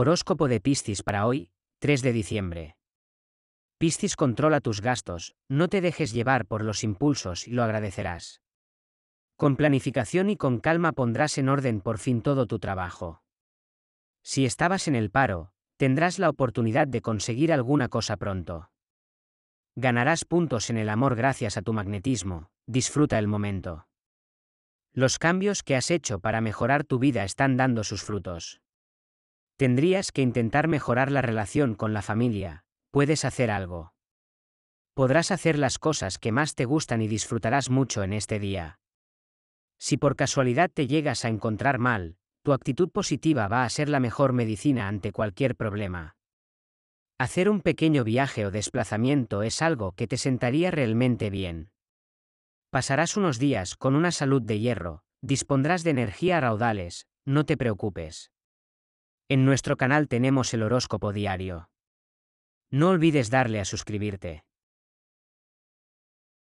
Horóscopo de Piscis para hoy, 3 de diciembre. Piscis controla tus gastos, no te dejes llevar por los impulsos y lo agradecerás. Con planificación y con calma pondrás en orden por fin todo tu trabajo. Si estabas en el paro, tendrás la oportunidad de conseguir alguna cosa pronto. Ganarás puntos en el amor gracias a tu magnetismo, disfruta el momento. Los cambios que has hecho para mejorar tu vida están dando sus frutos. Tendrías que intentar mejorar la relación con la familia, puedes hacer algo. Podrás hacer las cosas que más te gustan y disfrutarás mucho en este día. Si por casualidad te llegas a encontrar mal, tu actitud positiva va a ser la mejor medicina ante cualquier problema. Hacer un pequeño viaje o desplazamiento es algo que te sentaría realmente bien. Pasarás unos días con una salud de hierro, dispondrás de energía raudales, no te preocupes. En nuestro canal tenemos el horóscopo diario. No olvides darle a suscribirte.